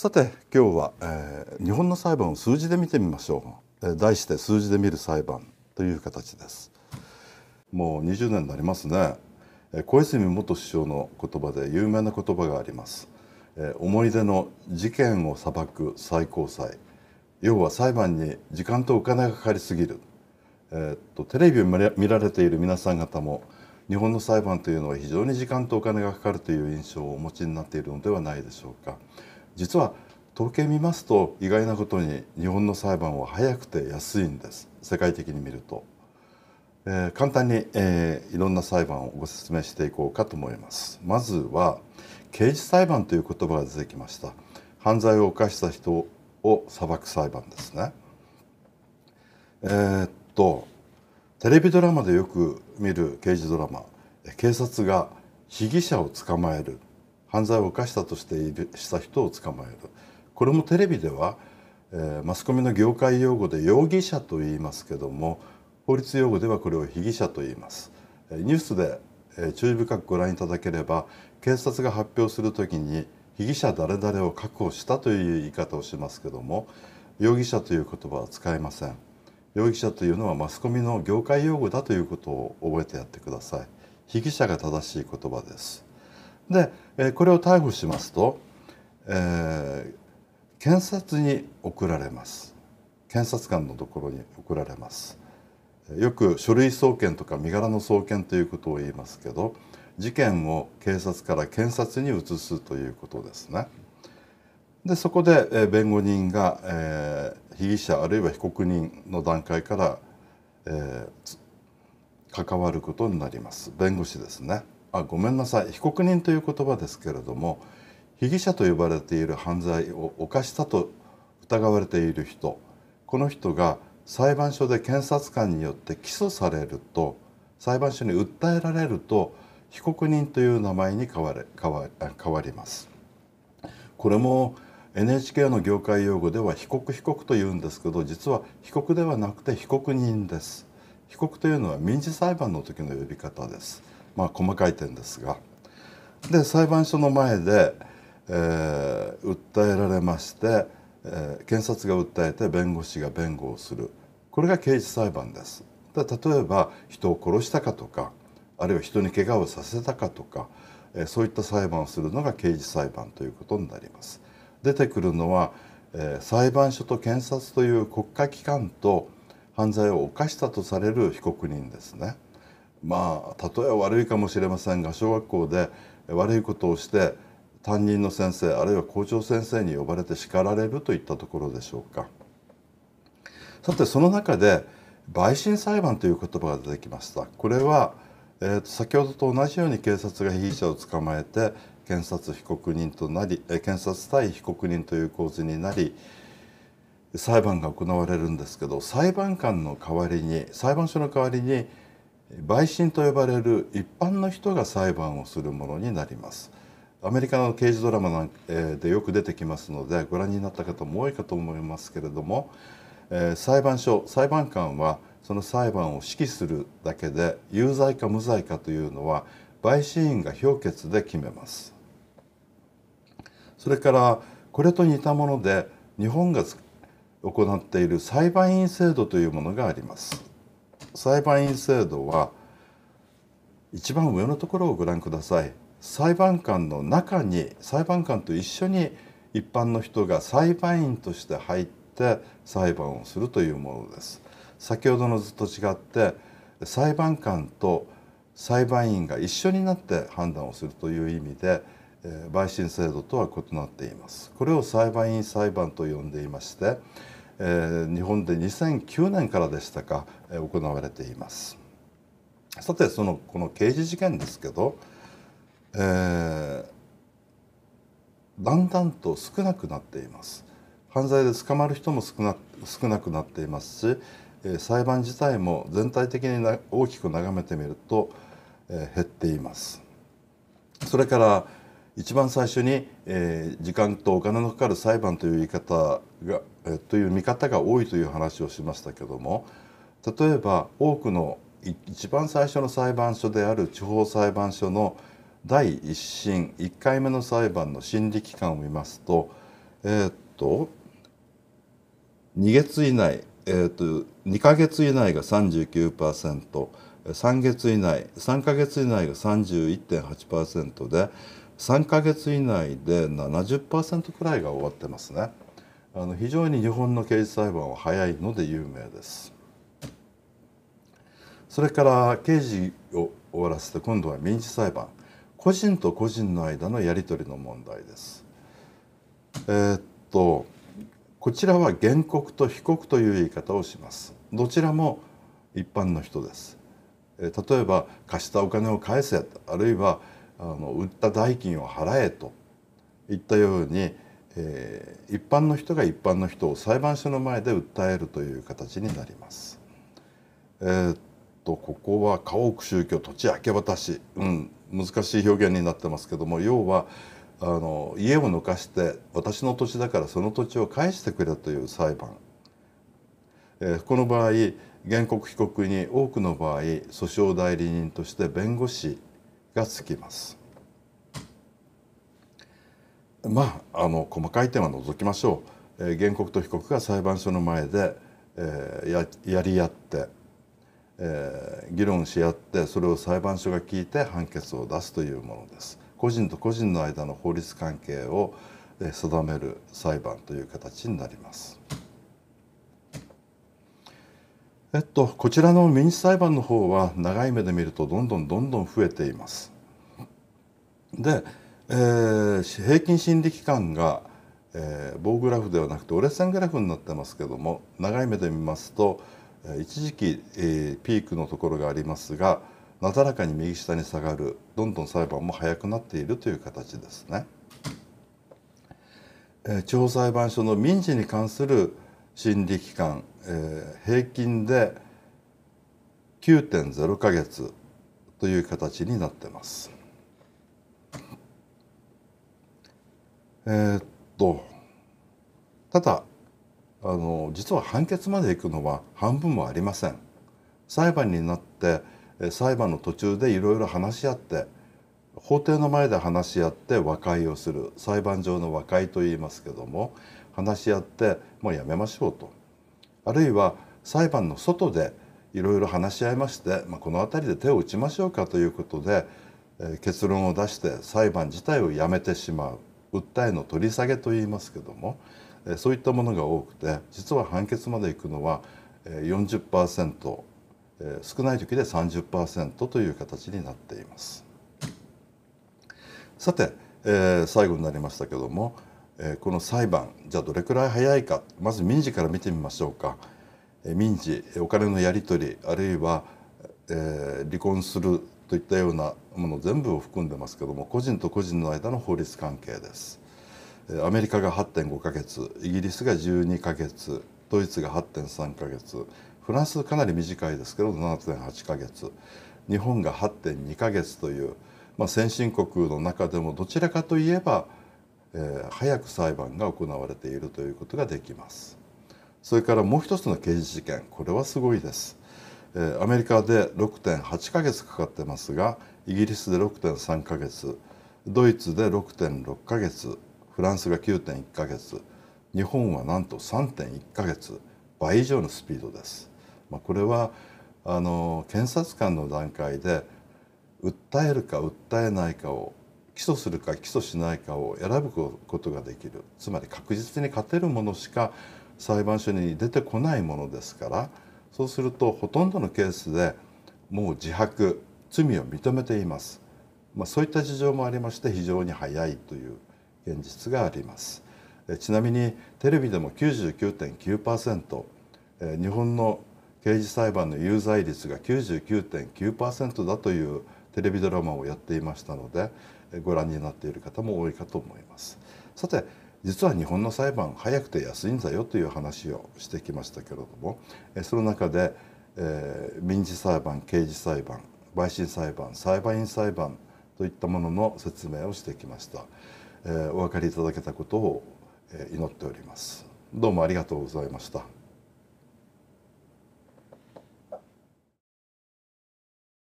さて今日は、えー、日本の裁判を数字で見てみましょう、えー、題して数字で見る裁判という形ですもう20年になりますね、えー、小泉元首相の言葉で有名な言葉があります、えー、思い出の事件を裁く最高裁要は裁判に時間とお金がかかりすぎる、えー、っとテレビを見られている皆さん方も日本の裁判というのは非常に時間とお金がかかるという印象をお持ちになっているのではないでしょうか。実は統計見ますと意外なことに日本の裁判は早くて安いんです世界的に見ると、えー、簡単に、えー、いろんな裁判をご説明していこうかと思いますまずは刑事裁判という言葉が出てきました犯罪を犯した人を裁く裁判ですねえー、っとテレビドラマでよく見る刑事ドラマ警察が被疑者を捕まえる犯罪を犯したとしているした人を捕まえるこれもテレビでは、えー、マスコミの業界用語で容疑者と言いますけども法律用語ではこれを被疑者と言います。ニュースで、えー、注意深くご覧いただければ警察が発表するときに被疑者誰々を確保したという言い方をしますけども容疑者という言葉は使えません容疑者というのはマスコミの業界用語だということを覚えてやってください被疑者が正しい言葉ですで、えこれを逮捕しますと、えー、検察に送られます検察官のところに送られますよく書類送検とか身柄の送検ということを言いますけど事件を警察から検察に移すということですね。でそこで、え弁護人が、えー、被疑者あるいは被告人の段階から、えー、関わることになります弁護士ですね。あごめんなさい被告人という言葉ですけれども被疑者と呼ばれている犯罪を犯したと疑われている人この人が裁判所で検察官によって起訴されると裁判所に訴えられると被告人という名前に変われ変わ変わります。これも NHK の業界用語では被告被告と言うんですけど実は被告ではなくて被告人です被告というのは民事裁判の時の呼び方ですまあ、細かい点ですがで裁判所の前で、えー、訴えられまして、えー、検察が訴えて弁護士が弁護をするこれが刑事裁判です。で例えば人を殺したかとかあるいは人に怪我をさせたかとか、えー、そういった裁判をするのが刑事裁判ということになります。出てくるのは、えー、裁判所と検察という国家機関と犯罪を犯したとされる被告人ですね。まあ例え悪いかもしれませんが小学校で悪いことをして担任の先生あるいは校長先生に呼ばれて叱られるといったところでしょうか。さてその中で陪審裁判という言葉が出てきました。これは、えー、と先ほどと同じように警察が被疑者を捕まえて検察被告人となり、えー、検察対被告人という構図になり裁判が行われるんですけど裁判官の代わりに裁判所の代わりに陪審と呼ばれる一般の人が裁判をするものになりますアメリカの刑事ドラマでよく出てきますのでご覧になった方も多いかと思いますけれども、え裁判所裁判官はその裁判を指揮するだけで有罪か無罪かというのは陪審員が評決で決めますそれからこれと似たもので日本が行っている裁判員制度というものがあります裁判員制度は一番上のところをご覧ください裁判官の中に裁判官と一緒に一般の人が裁判員として入って裁判をするというものです先ほどの図と違って裁判官と裁判員が一緒になって判断をするという意味で、え陪審制度とは異なっていますこれを裁判員裁判と呼んでいましてえー、日本で2009年からでしたか、えー、行われていますさてそのこの刑事事件ですけど、えー、だんだんと少なくなっています犯罪で捕まる人も少な少なくなっていますし、えー、裁判自体も全体的にな大きく眺めてみると、えー、減っていますそれから一番最初に、えー、時間とお金のかかる裁判という言い方がという見方が多いという話をしましたけども例えば多くの一番最初の裁判所である地方裁判所の第一審1回目の裁判の審理期間を見ますとえー、っと2月以内、えー、っと2ヶ月以内が 39%3 月以内3ヶ月以内が31.8%で3ヶ月以内で70%くらいが終わってますね。あの非常に日本の刑事裁判は早いので有名です。それから刑事を終わらせて今度は民事裁判個人と個人の間のやり取りの問題です。えー、っとこちらは原告と被告という言い方をします。どちらも一般の人です。例えば貸したお金を返せあるいはあの売った代金を払えといったようにえー、一般の人が一般の人を裁判所の前で訴えるという形になります。えー、っとここは家屋宗教土地明け渡し、うん、難しい表現になってますけども要はあの家を抜かして私の土地だからその土地を返してくれという裁判、えー、この場合原告被告に多くの場合訴訟代理人として弁護士がつきます。まああの細かい点は除きましょう、えー、原告と被告が裁判所の前で、えー、ややり合って、えー、議論し合ってそれを裁判所が聞いて判決を出すというものです。個人と個人の間の法律関係を定める裁判という形になります。えっと、こちらの民事裁判の方は長い目で見るとどんどんどんどん増えています。で、えー、平均心理期間が、えー、棒グラフではなくて折れ線グラフになってますけども長い目で見ますと一時期、えー、ピークのところがありますがなだらかに右下に下がるどんどん裁判も早くなっているという形ですね。えー、地方裁判所の民事に関する審理期間、えー、平均で9.0ヶ月という形になってます。えー、っとただあの実は判決まで行くのは半分もありません。裁判になって裁判の途中でいろいろ話し合って法廷の前で話し合って和解をする裁判上の和解と言いますけども話し合ってもうやめましょうとあるいは裁判の外でいろいろ話し合いまして、まあ、この辺りで手を打ちましょうかということで、え結論を出して裁判自体をやめてしまう訴えの取り下げといいますけどもそういったものが多くて実は判決まで行くのは40%少ない時で30%という形になっています。さて、え最後になりましたけども、えこの裁判じゃあどれくらい早いかまず民事から見てみましょうか、え民事お金のやり取りあるいは、え離婚するといったようなもの全部を含んでますけども個人と個人の間の法律関係です。アメリカが8.5ヶ月イギリスが12ヶ月ドイツが8.3ヶ月フランスかなり短いですけど7.8ヶ月日本が8.2ヶ月という、まあ、先進国の中でもどちらかといえば、えー、早く裁判が行われているということができます。それからもう一つの刑事事件これはすごいです。アメリカで6.8ヶ月かかってますがイギリスで6.3ヶ月ドイツで6.6ヶ月フランスが9.1ヶ月日本はなんと3.1ヶ月倍以上のスピードです。まあ、これはあの検察官の段階で訴えるか訴えないかを起訴するか起訴しないかを選ぶことができるつまり確実に勝てるものしか裁判所に出てこないものですからそうするとほとんどのケースでもう自白罪を認めています、まあ、そういった事情もありまして非常に早いという現実がありますちなみにテレビでも99.9%日本の刑事裁判の有罪率が99.9%だというテレビドラマをやっていましたのでご覧になっている方も多いかと思います。さて実は日本の裁判早くて安いんだよという話をしてきましたけれどもその中で、えー、民事裁判刑事裁判陪審裁判裁判員裁判といったものの説明をしてきました、えー、お分かりいただけたことを祈っておりますどうもありがとうございました